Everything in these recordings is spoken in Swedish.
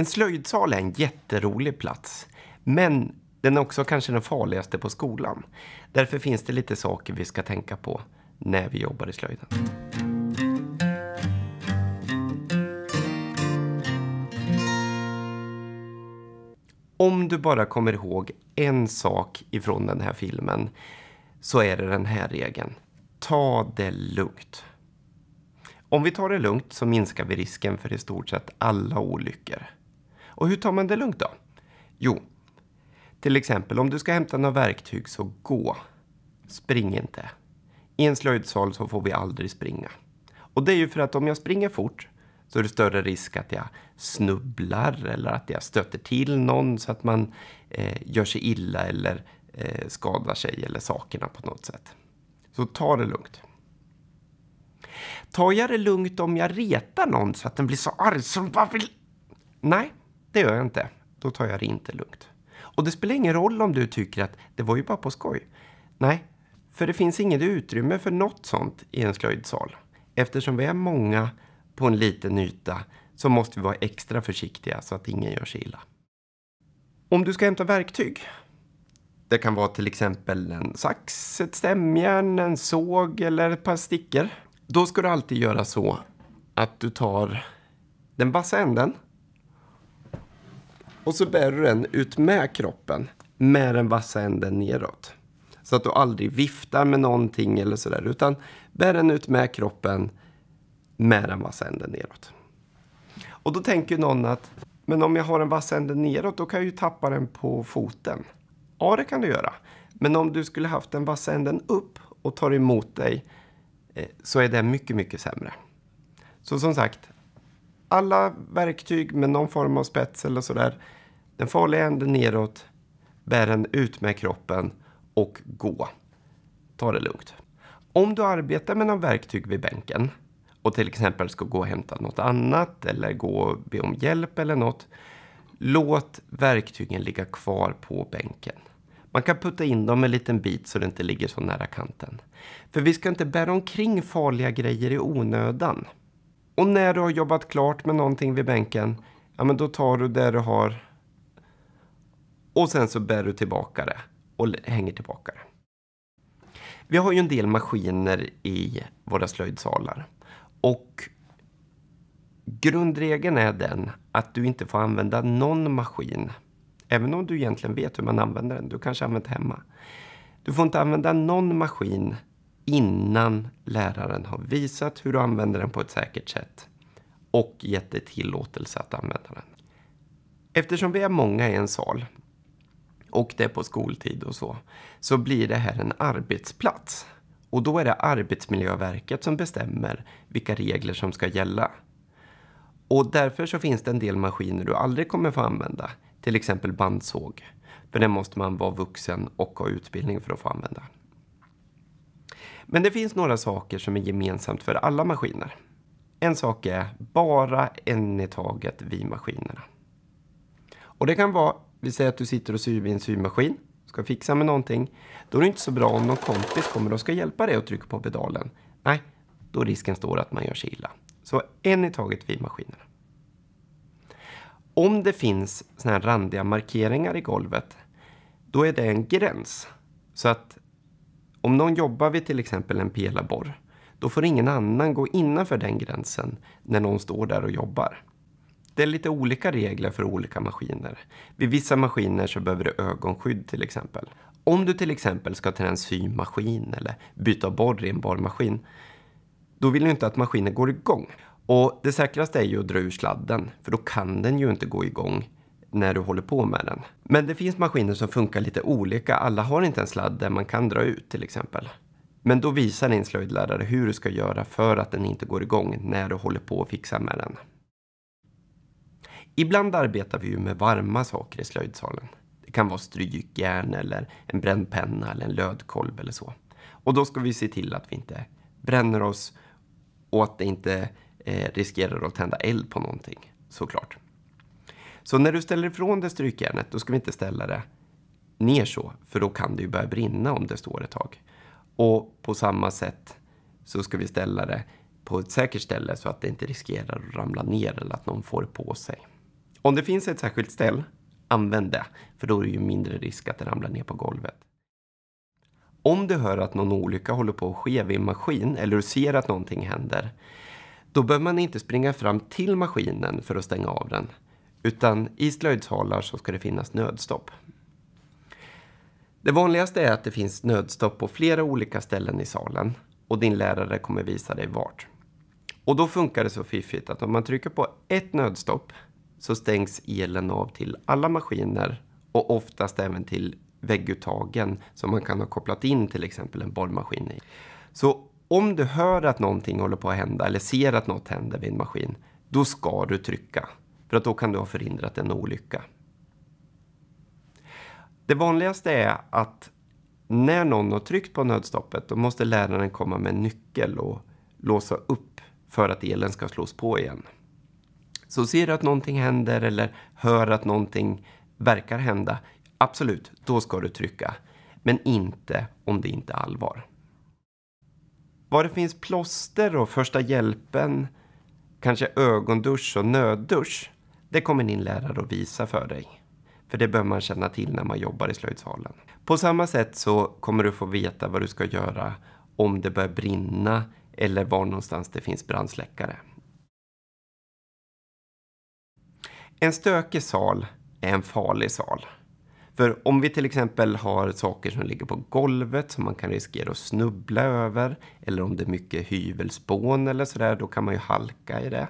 En slöjdsal är en jätterolig plats, men den är också kanske den farligaste på skolan. Därför finns det lite saker vi ska tänka på när vi jobbar i slöjden. Om du bara kommer ihåg en sak ifrån den här filmen så är det den här regeln. Ta det lugnt. Om vi tar det lugnt så minskar vi risken för i stort sett alla olyckor. Och hur tar man det lugnt då? Jo, till exempel om du ska hämta några verktyg så gå. Spring inte. I en slöjdsal så får vi aldrig springa. Och det är ju för att om jag springer fort så är det större risk att jag snubblar eller att jag stöter till någon så att man eh, gör sig illa eller eh, skadar sig eller sakerna på något sätt. Så ta det lugnt. Tar jag det lugnt om jag retar någon så att den blir så arg som bara vill... Nej, det gör jag inte. Då tar jag det inte lugnt. Och det spelar ingen roll om du tycker att det var ju bara på skoj. Nej, för det finns inget utrymme för något sånt i en slöjdsal. Eftersom vi är många på en liten yta så måste vi vara extra försiktiga så att ingen gör sig illa. Om du ska hämta verktyg. Det kan vara till exempel en sax, ett stämjärn, en såg eller ett par stickor. Då ska du alltid göra så att du tar den vassa änden och så bär du den ut med kroppen, med den vassa änden neråt. Så att du aldrig viftar med någonting eller sådär, utan bär den ut med kroppen, med den vassa änden neråt. Och då tänker någon att, men om jag har den vassa änden neråt, då kan jag ju tappa den på foten. Ja, det kan du göra. Men om du skulle haft den vassa änden upp och tar emot dig, eh, så är det mycket, mycket sämre. Så som sagt, alla verktyg med någon form av spets eller sådär. Den farliga änden neråt, bär den ut med kroppen och gå. Ta det lugnt. Om du arbetar med något verktyg vid bänken och till exempel ska gå och hämta något annat eller gå och be om hjälp eller något. Låt verktygen ligga kvar på bänken. Man kan putta in dem en liten bit så det inte ligger så nära kanten. För vi ska inte bära omkring farliga grejer i onödan. Och när du har jobbat klart med någonting vid bänken, ja men då tar du det du har och sen så bär du tillbaka det och hänger tillbaka det. Vi har ju en del maskiner i våra slöjdsalar och grundregeln är den att du inte får använda någon maskin, även om du egentligen vet hur man använder den. Du kanske använt hemma. Du får inte använda någon maskin innan läraren har visat hur du använder den på ett säkert sätt och gett dig tillåtelse att använda den. Eftersom vi är många i en sal och det är på skoltid och så, så blir det här en arbetsplats. Och då är det Arbetsmiljöverket som bestämmer vilka regler som ska gälla. Och därför så finns det en del maskiner du aldrig kommer få använda, till exempel bandsåg. För det måste man vara vuxen och ha utbildning för att få använda. Men det finns några saker som är gemensamt för alla maskiner. En sak är bara en i taget vid maskinerna. Och det kan vara, vi säger att du sitter och syr vid en symaskin, ska fixa med någonting. Då är det inte så bra om någon kompis kommer och ska hjälpa dig att trycka på pedalen. Nej, då är risken stor att man gör sig illa. Så en i taget vid maskinerna. Om det finns såna här randiga markeringar i golvet, då är det en gräns. Så att om någon jobbar vid till exempel en pelarborr, då får ingen annan gå innanför den gränsen när någon står där och jobbar. Det är lite olika regler för olika maskiner. Vid vissa maskiner så behöver du ögonskydd till exempel. Om du till exempel ska till en symaskin eller byta borr i en borrmaskin, då vill du inte att maskinen går igång. Och det säkraste är ju att dra ur sladden, för då kan den ju inte gå igång när du håller på med den. Men det finns maskiner som funkar lite olika. Alla har inte en sladd där man kan dra ut till exempel. Men då visar din slöjdlärare hur du ska göra för att den inte går igång när du håller på och fixar med den. Ibland arbetar vi ju med varma saker i slöjdsalen. Det kan vara strykjärn eller en brännpenna eller en lödkolv eller så. Och då ska vi se till att vi inte bränner oss och att det inte eh, riskerar att tända eld på någonting, såklart. Så när du ställer ifrån det strykjärnet, då ska vi inte ställa det ner så, för då kan det ju börja brinna om det står ett tag. Och på samma sätt så ska vi ställa det på ett säkert ställe så att det inte riskerar att ramla ner eller att någon får det på sig. Om det finns ett särskilt ställ, använd det, för då är det ju mindre risk att det ramlar ner på golvet. Om du hör att någon olycka håller på att ske vid en maskin eller du ser att någonting händer, då behöver man inte springa fram till maskinen för att stänga av den. Utan i slöjdsalar så ska det finnas nödstopp. Det vanligaste är att det finns nödstopp på flera olika ställen i salen och din lärare kommer visa dig vart. Och då funkar det så fiffigt att om man trycker på ett nödstopp så stängs elen av till alla maskiner och oftast även till vägguttagen som man kan ha kopplat in till exempel en borrmaskin i. Så om du hör att någonting håller på att hända eller ser att något händer vid en maskin, då ska du trycka. För att då kan du ha förhindrat en olycka. Det vanligaste är att när någon har tryckt på nödstoppet då måste läraren komma med en nyckel och låsa upp för att elen ska slås på igen. Så ser du att någonting händer eller hör att någonting verkar hända, absolut, då ska du trycka. Men inte om det inte är allvar. Var det finns plåster och första hjälpen, kanske ögondusch och nöddusch, det kommer din lärare att visa för dig. För det behöver man känna till när man jobbar i slöjdsalen. På samma sätt så kommer du få veta vad du ska göra om det börjar brinna eller var någonstans det finns brandsläckare. En stökig sal är en farlig sal. För om vi till exempel har saker som ligger på golvet som man kan riskera att snubbla över eller om det är mycket hyvelspån eller sådär, då kan man ju halka i det.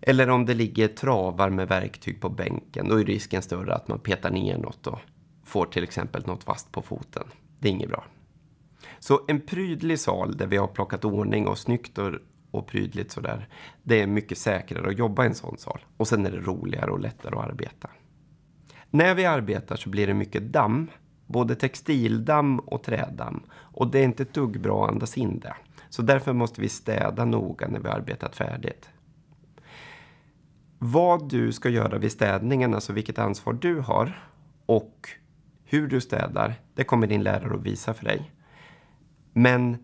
Eller om det ligger travar med verktyg på bänken, då är risken större att man petar ner något och får till exempel något fast på foten. Det är inget bra. Så en prydlig sal där vi har plockat ordning och snyggt och, och prydligt sådär, det är mycket säkrare att jobba i en sån sal. Och sen är det roligare och lättare att arbeta. När vi arbetar så blir det mycket damm, både textildamm och trädamm. Och det är inte ett dugg bra att andas in det. Så därför måste vi städa noga när vi har arbetat färdigt vad du ska göra vid städningen, alltså vilket ansvar du har och hur du städar, det kommer din lärare att visa för dig. Men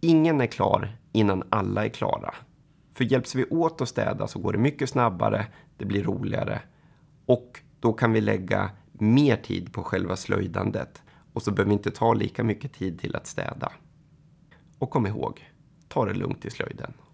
ingen är klar innan alla är klara. För hjälps vi åt att städa så går det mycket snabbare, det blir roligare och då kan vi lägga mer tid på själva slöjdandet och så behöver vi inte ta lika mycket tid till att städa. Och kom ihåg, ta det lugnt i slöjden